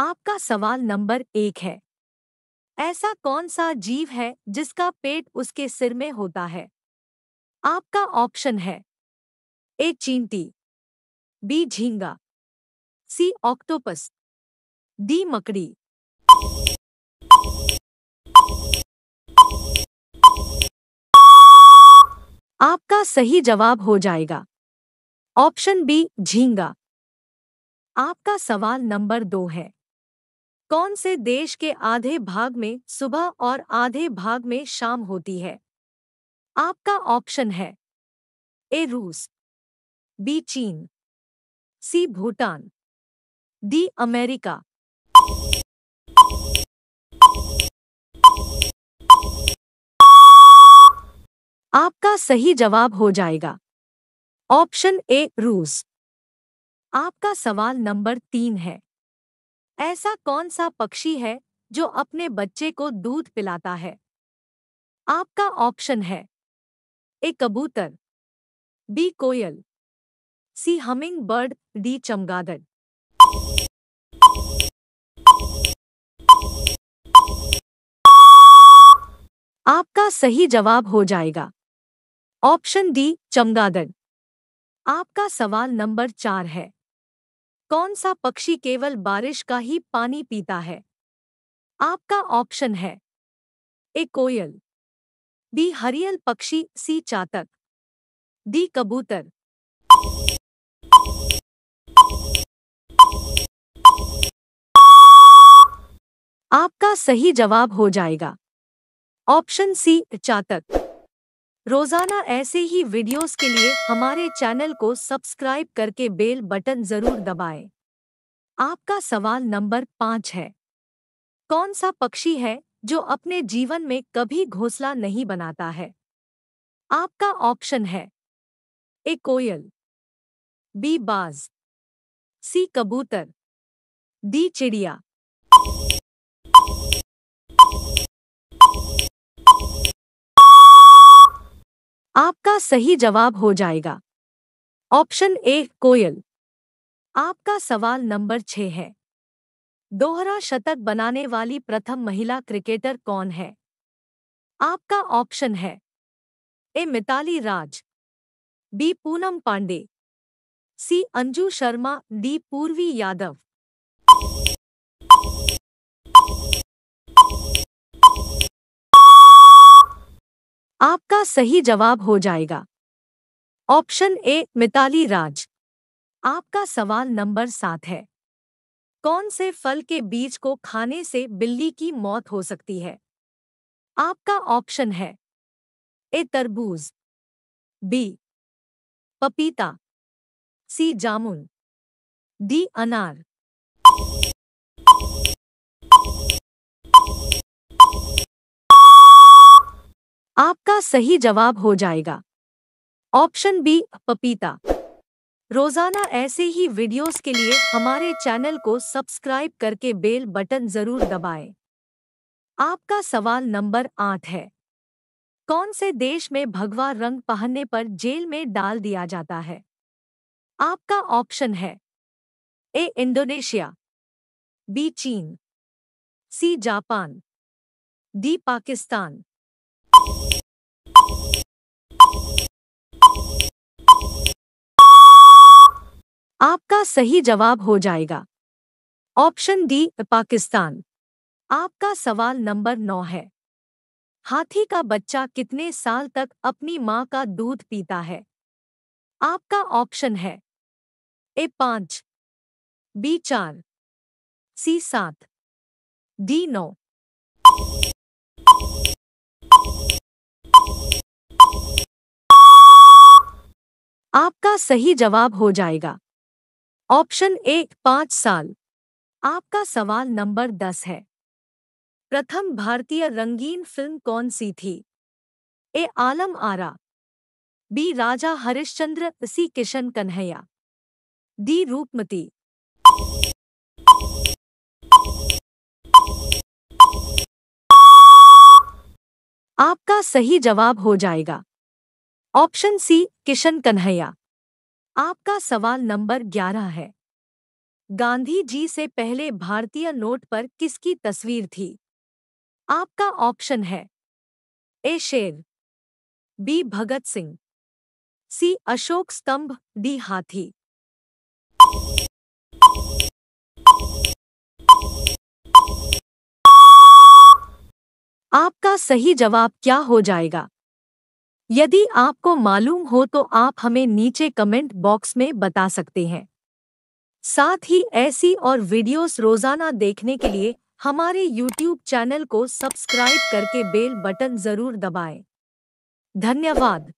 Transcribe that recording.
आपका सवाल नंबर एक है ऐसा कौन सा जीव है जिसका पेट उसके सिर में होता है आपका ऑप्शन है ए चींटी बी झींगा सी ऑक्टोपस डी मकड़ी आपका सही जवाब हो जाएगा ऑप्शन बी झींगा आपका सवाल नंबर दो है कौन से देश के आधे भाग में सुबह और आधे भाग में शाम होती है आपका ऑप्शन है ए रूस बी चीन सी भूटान डी अमेरिका आपका सही जवाब हो जाएगा ऑप्शन ए रूस आपका सवाल नंबर तीन है ऐसा कौन सा पक्षी है जो अपने बच्चे को दूध पिलाता है आपका ऑप्शन है ए कबूतर बी कोयल सी हमिंग बर्ड डी चमगादड़ आपका सही जवाब हो जाएगा ऑप्शन डी चमगादड़ आपका सवाल नंबर चार है कौन सा पक्षी केवल बारिश का ही पानी पीता है आपका ऑप्शन है ए कोयल बी हरियल पक्षी सी चातक डी कबूतर आपका सही जवाब हो जाएगा ऑप्शन सी चातक रोजाना ऐसे ही वीडियोस के लिए हमारे चैनल को सब्सक्राइब करके बेल बटन जरूर दबाएं। आपका सवाल नंबर पाँच है कौन सा पक्षी है जो अपने जीवन में कभी घोंसला नहीं बनाता है आपका ऑप्शन है ए कोयल बी बाज सी कबूतर डी चिड़िया आपका सही जवाब हो जाएगा ऑप्शन ए कोयल आपका सवाल नंबर छह है दोहरा शतक बनाने वाली प्रथम महिला क्रिकेटर कौन है आपका ऑप्शन है A Mithali Raj B Poonam Pandey C Anju Sharma D Purvi Yadav आपका सही जवाब हो जाएगा ऑप्शन ए मिताली राज आपका सवाल नंबर सात है कौन से फल के बीज को खाने से बिल्ली की मौत हो सकती है आपका ऑप्शन है ए तरबूज बी पपीता सी जामुन डी अनार आपका सही जवाब हो जाएगा ऑप्शन बी पपीता रोजाना ऐसे ही वीडियोस के लिए हमारे चैनल को सब्सक्राइब करके बेल बटन जरूर दबाएं। आपका सवाल नंबर आठ है कौन से देश में भगवा रंग पहनने पर जेल में डाल दिया जाता है आपका ऑप्शन है ए इंडोनेशिया बी चीन सी जापान डी पाकिस्तान आपका सही जवाब हो जाएगा ऑप्शन डी पाकिस्तान आपका सवाल नंबर नौ है हाथी का बच्चा कितने साल तक अपनी मां का दूध पीता है आपका ऑप्शन है ए पांच बी चार सी सात डी नौ आपका सही जवाब हो जाएगा ऑप्शन ए पांच साल आपका सवाल नंबर दस है प्रथम भारतीय रंगीन फिल्म कौन सी थी A Alam Ara B Raja Harishchandra C Kishan Kanhaiya D Roopmati आपका सही जवाब हो जाएगा ऑप्शन सी किशन कन्हैया आपका सवाल नंबर ग्यारह है गांधी जी से पहले भारतीय नोट पर किसकी तस्वीर थी आपका ऑप्शन है ए शेर बी भगत सिंह सी अशोक स्तंभ डी हाथी आपका सही जवाब क्या हो जाएगा यदि आपको मालूम हो तो आप हमें नीचे कमेंट बॉक्स में बता सकते हैं साथ ही ऐसी और वीडियोस रोजाना देखने के लिए हमारे YouTube चैनल को सब्सक्राइब करके बेल बटन जरूर दबाएं। धन्यवाद